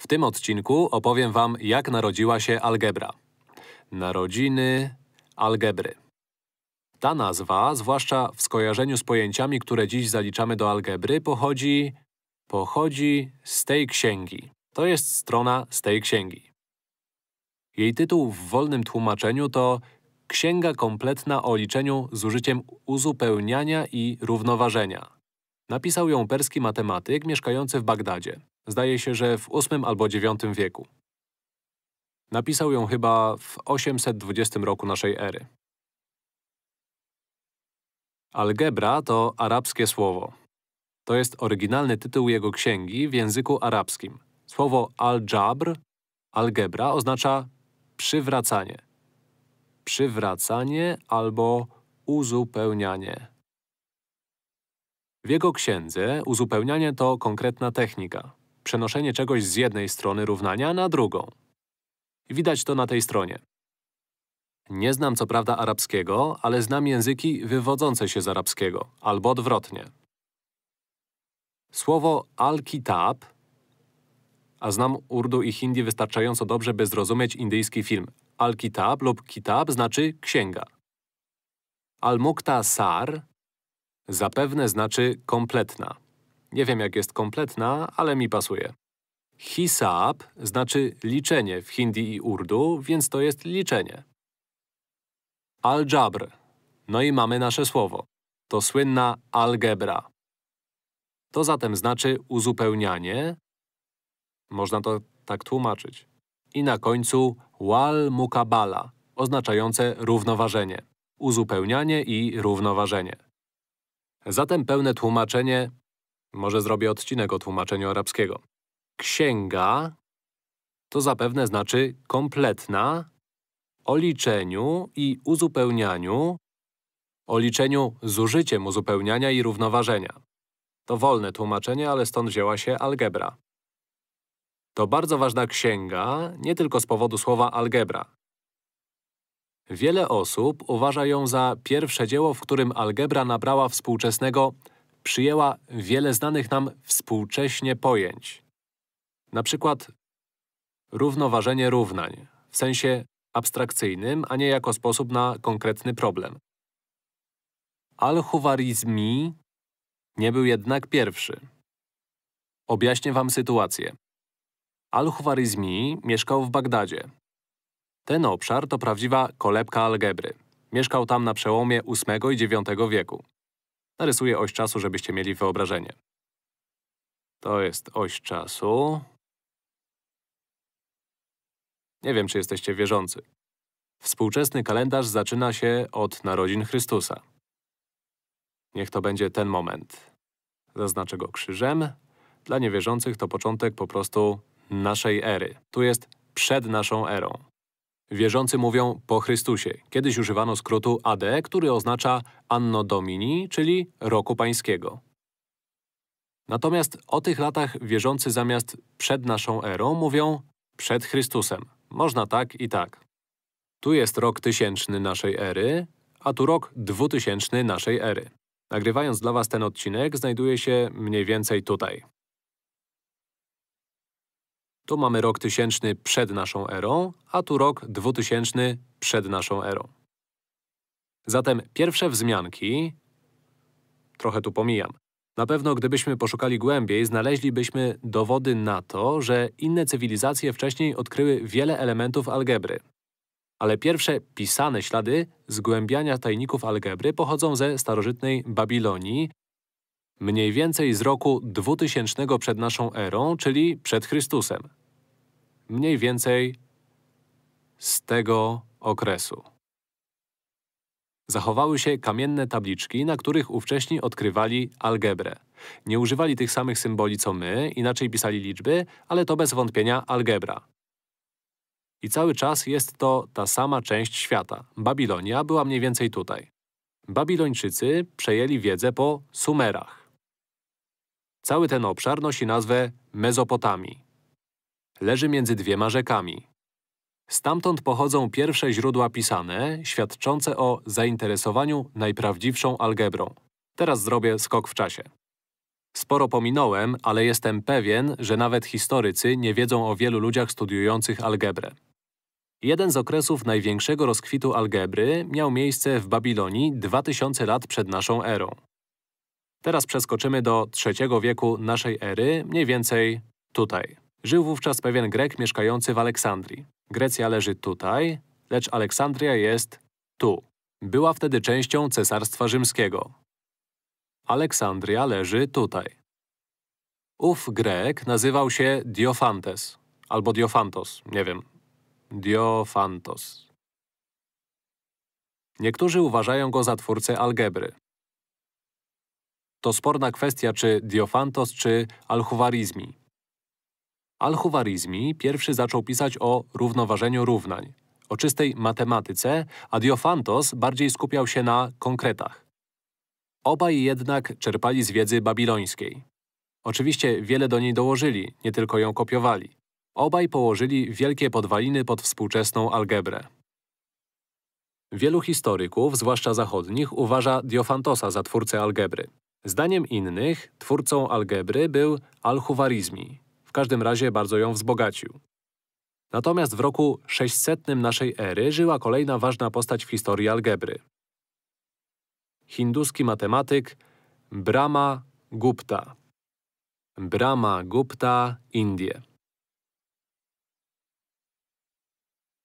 W tym odcinku opowiem wam, jak narodziła się algebra. Narodziny algebry. Ta nazwa, zwłaszcza w skojarzeniu z pojęciami, które dziś zaliczamy do algebry, pochodzi… pochodzi z tej księgi. To jest strona z tej księgi. Jej tytuł w wolnym tłumaczeniu to Księga kompletna o liczeniu z użyciem uzupełniania i równoważenia. Napisał ją perski matematyk mieszkający w Bagdadzie. Zdaje się, że w VIII albo IX wieku. Napisał ją chyba w 820 roku naszej ery. Algebra to arabskie słowo. To jest oryginalny tytuł jego księgi w języku arabskim. Słowo al-jabr, algebra, oznacza przywracanie. Przywracanie albo uzupełnianie. W jego księdze uzupełnianie to konkretna technika przenoszenie czegoś z jednej strony równania na drugą. Widać to na tej stronie. Nie znam co prawda arabskiego, ale znam języki wywodzące się z arabskiego, albo odwrotnie. Słowo al-kitab, a znam urdu i hindi wystarczająco dobrze, by zrozumieć indyjski film. Al-kitab lub kitab znaczy księga. al mukta sar, zapewne znaczy kompletna, nie wiem, jak jest kompletna, ale mi pasuje. Hisab znaczy liczenie w hindi i urdu, więc to jest liczenie. al dżabr No i mamy nasze słowo. To słynna algebra. To zatem znaczy uzupełnianie. Można to tak tłumaczyć. I na końcu wal mukabala, oznaczające równoważenie. Uzupełnianie i równoważenie. Zatem pełne tłumaczenie może zrobię odcinek o tłumaczeniu arabskiego. Księga to zapewne znaczy kompletna, o liczeniu i uzupełnianiu, o liczeniu z użyciem uzupełniania i równoważenia. To wolne tłumaczenie, ale stąd wzięła się algebra. To bardzo ważna księga, nie tylko z powodu słowa algebra. Wiele osób uważa ją za pierwsze dzieło, w którym algebra nabrała współczesnego przyjęła wiele znanych nam współcześnie pojęć. Na przykład równoważenie równań, w sensie abstrakcyjnym, a nie jako sposób na konkretny problem. Al-Huwarizmi nie był jednak pierwszy. Objaśnię wam sytuację. Al-Huwarizmi mieszkał w Bagdadzie. Ten obszar to prawdziwa kolebka algebry. Mieszkał tam na przełomie VIII i IX wieku. Narysuję oś czasu, żebyście mieli wyobrażenie. To jest oś czasu. Nie wiem, czy jesteście wierzący. Współczesny kalendarz zaczyna się od narodzin Chrystusa. Niech to będzie ten moment. Zaznaczę go krzyżem. Dla niewierzących to początek po prostu naszej ery. Tu jest przed naszą erą. Wierzący mówią po Chrystusie. Kiedyś używano skrótu AD, który oznacza Anno Domini, czyli roku pańskiego. Natomiast o tych latach wierzący zamiast przed naszą erą mówią przed Chrystusem. Można tak i tak. Tu jest rok tysięczny naszej ery, a tu rok dwutysięczny naszej ery. Nagrywając dla Was ten odcinek, znajduje się mniej więcej tutaj. Tu mamy rok tysięczny przed naszą erą, a tu rok 2000 przed naszą erą. Zatem pierwsze wzmianki… Trochę tu pomijam. Na pewno, gdybyśmy poszukali głębiej, znaleźlibyśmy dowody na to, że inne cywilizacje wcześniej odkryły wiele elementów algebry. Ale pierwsze pisane ślady zgłębiania tajników algebry pochodzą ze starożytnej Babilonii, mniej więcej z roku 2000 przed naszą erą, czyli przed Chrystusem mniej więcej z tego okresu. Zachowały się kamienne tabliczki, na których ówcześni odkrywali algebrę. Nie używali tych samych symboli co my, inaczej pisali liczby, ale to bez wątpienia algebra. I cały czas jest to ta sama część świata. Babilonia była mniej więcej tutaj. Babilończycy przejęli wiedzę po Sumerach. Cały ten obszar nosi nazwę Mezopotamii leży między dwiema rzekami. Stamtąd pochodzą pierwsze źródła pisane, świadczące o zainteresowaniu najprawdziwszą algebrą. Teraz zrobię skok w czasie. Sporo pominąłem, ale jestem pewien, że nawet historycy nie wiedzą o wielu ludziach studiujących algebrę. Jeden z okresów największego rozkwitu algebry miał miejsce w Babilonii 2000 lat przed naszą erą. Teraz przeskoczymy do III wieku naszej ery, mniej więcej tutaj. Żył wówczas pewien Grek mieszkający w Aleksandrii. Grecja leży tutaj, lecz Aleksandria jest tu. Była wtedy częścią Cesarstwa Rzymskiego. Aleksandria leży tutaj. Ów Grek nazywał się Diofantes, albo Diofantos, nie wiem. Diofantos. Niektórzy uważają go za twórcę algebry. To sporna kwestia, czy Diofantos, czy alchuwarizmi. Al-Huwarizmi pierwszy zaczął pisać o równoważeniu równań. O czystej matematyce, a Diofantos bardziej skupiał się na konkretach. Obaj jednak czerpali z wiedzy babilońskiej. Oczywiście wiele do niej dołożyli, nie tylko ją kopiowali. Obaj położyli wielkie podwaliny pod współczesną algebrę. Wielu historyków, zwłaszcza zachodnich, uważa Diofantosa za twórcę algebry. Zdaniem innych twórcą algebry był Al-Huwarizmi, w każdym razie bardzo ją wzbogacił. Natomiast w roku 600 naszej ery żyła kolejna ważna postać w historii algebry. Hinduski matematyk Brahma Gupta. Brahma Gupta, Indie.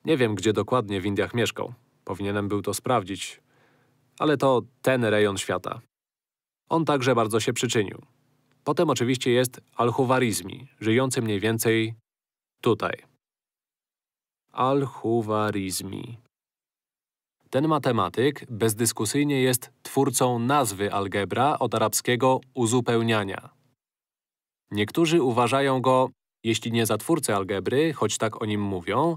Nie wiem, gdzie dokładnie w Indiach mieszkał. Powinienem był to sprawdzić. Ale to ten rejon świata. On także bardzo się przyczynił. Potem oczywiście jest al żyjący mniej więcej tutaj. al Ten matematyk bezdyskusyjnie jest twórcą nazwy algebra od arabskiego uzupełniania. Niektórzy uważają go, jeśli nie za twórcę algebry, choć tak o nim mówią,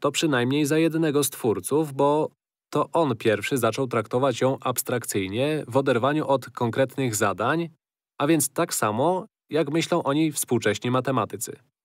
to przynajmniej za jednego z twórców, bo to on pierwszy zaczął traktować ją abstrakcyjnie, w oderwaniu od konkretnych zadań a więc tak samo, jak myślą o niej współcześni matematycy.